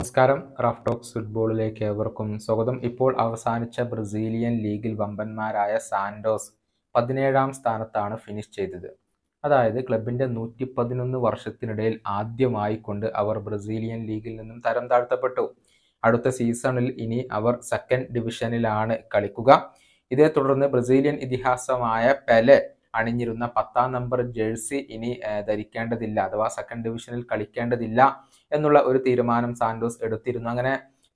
നമസ്കാരം rough talks ഫുട്ബോളിലേക്ക് ഏവർക്കും സ്വാഗതം ഇപ്പോൾ അവസാനിച്ച ബ്രസീലിയൻ ലീഗിൽ വമ്പന്മാരായ സാൻഡോസ് പതിനേഴാം സ്ഥാനത്താണ് ഫിനിഷ് ചെയ്തത് അതായത് ക്ലബിൻ്റെ നൂറ്റി പതിനൊന്ന് വർഷത്തിനിടയിൽ ആദ്യമായി കൊണ്ട് അവർ ബ്രസീലിയൻ ലീഗിൽ നിന്നും തരം താഴ്ത്തപ്പെട്ടു അടുത്ത സീസണിൽ ഇനി അവർ സെക്കൻഡ് ഡിവിഷനിലാണ് കളിക്കുക ഇതേ തുടർന്ന് ബ്രസീലിയൻ ഇതിഹാസമായ പെലെ അണിഞ്ഞിരുന്ന പത്താം നമ്പർ ജേഴ്സി ഇനി ധരിക്കേണ്ടതില്ല അഥവാ സെക്കൻഡ് ഡിവിഷനിൽ കളിക്കേണ്ടതില്ല എന്നുള്ള ഒരു തീരുമാനം സാന്റോസ് എടുത്തിരുന്നു അങ്ങനെ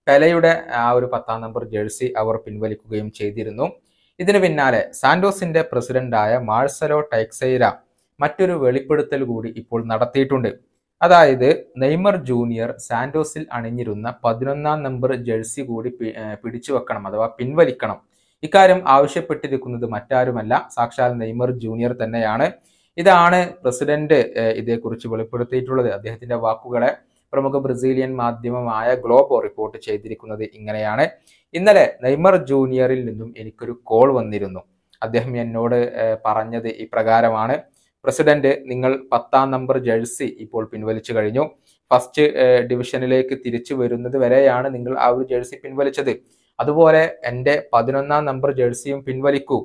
പെലയുടെ ആ ഒരു പത്താം നമ്പർ ജേഴ്സി അവർ പിൻവലിക്കുകയും ചെയ്തിരുന്നു ഇതിനു പിന്നാലെ സാന്റോസിന്റെ പ്രസിഡന്റായ മാഴ്സലോ ടൈക്സൈര മറ്റൊരു വെളിപ്പെടുത്തൽ കൂടി ഇപ്പോൾ നടത്തിയിട്ടുണ്ട് അതായത് നെയ്മർ ജൂനിയർ സാന്റോസിൽ അണിഞ്ഞിരുന്ന പതിനൊന്നാം നമ്പർ ജേഴ്സി കൂടി പിടിച്ചു വെക്കണം അഥവാ പിൻവലിക്കണം ഇക്കാര്യം ആവശ്യപ്പെട്ടിരിക്കുന്നത് മറ്റാരുമല്ല സാക്ഷാൽ നെയ്മർ ജൂനിയർ തന്നെയാണ് ഇതാണ് പ്രസിഡന്റ് ഇതേക്കുറിച്ച് വെളിപ്പെടുത്തിയിട്ടുള്ളത് അദ്ദേഹത്തിന്റെ വാക്കുകളെ പ്രമുഖ ബ്രസീലിയൻ മാധ്യമമായ ഗ്ലോബോ റിപ്പോർട്ട് ചെയ്തിരിക്കുന്നത് ഇങ്ങനെയാണ് ഇന്നലെ നെയ്മർ ജൂനിയറിൽ നിന്നും എനിക്കൊരു കോൾ വന്നിരുന്നു അദ്ദേഹം എന്നോട് പറഞ്ഞത് ഇപ്രകാരമാണ് പ്രസിഡന്റ് നിങ്ങൾ പത്താം നമ്പർ ജേഴ്സി ഇപ്പോൾ പിൻവലിച്ചു കഴിഞ്ഞു ഫസ്റ്റ് ഡിവിഷനിലേക്ക് തിരിച്ചു വരുന്നത് വരെയാണ് നിങ്ങൾ ആ ഒരു ജേഴ്സി പിൻവലിച്ചത് അതുപോലെ എൻ്റെ പതിനൊന്നാം നമ്പർ ജേഴ്സിയും പിൻവലിക്കൂ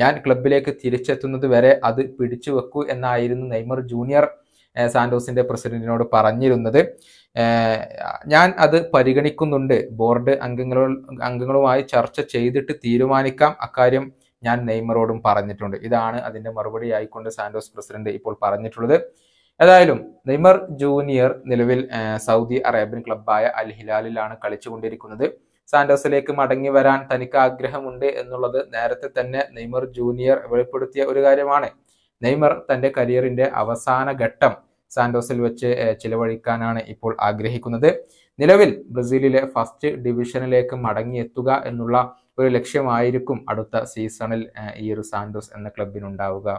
ഞാൻ ക്ലബിലേക്ക് തിരിച്ചെത്തുന്നത് വരെ അത് പിടിച്ചു വെക്കൂ എന്നായിരുന്നു നെയ്മർ ജൂനിയർ സാന്റോസിന്റെ പ്രസിഡന്റിനോട് പറഞ്ഞിരുന്നത് ഞാൻ അത് പരിഗണിക്കുന്നുണ്ട് ബോർഡ് അംഗങ്ങളോ അംഗങ്ങളുമായി ചർച്ച ചെയ്തിട്ട് തീരുമാനിക്കാം അക്കാര്യം ഞാൻ നെയ്മറോടും പറഞ്ഞിട്ടുണ്ട് ഇതാണ് അതിന്റെ മറുപടി ആയിക്കൊണ്ട് സാന്റോസ് പ്രസിഡന്റ് ഇപ്പോൾ പറഞ്ഞിട്ടുള്ളത് ഏതായാലും നെയ്മർ ജൂനിയർ നിലവിൽ സൗദി അറേബ്യൻ ക്ലബായ അൽ ഹിലാലിലാണ് കളിച്ചുകൊണ്ടിരിക്കുന്നത് സാന്റോസിലേക്ക് മടങ്ങി വരാൻ തനിക്ക് ആഗ്രഹമുണ്ട് എന്നുള്ളത് നേരത്തെ തന്നെ നെയ്മർ ജൂനിയർ വെളിപ്പെടുത്തിയ ഒരു കാര്യമാണ് നെയ്മർ തന്റെ കരിയറിന്റെ അവസാന ഘട്ടം സാന്റോസിൽ വെച്ച് ചിലവഴിക്കാനാണ് ഇപ്പോൾ ആഗ്രഹിക്കുന്നത് നിലവിൽ ബ്രസീലിലെ ഫസ്റ്റ് ഡിവിഷനിലേക്ക് മടങ്ങിയെത്തുക എന്നുള്ള ഒരു ലക്ഷ്യമായിരിക്കും അടുത്ത സീസണിൽ ഈ ഒരു സാന്റോസ് എന്ന ക്ലബിനുണ്ടാവുക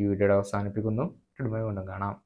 ഈ വീഡിയോയുടെ അവസാനിപ്പിക്കുന്നു കൊണ്ടും കാണാം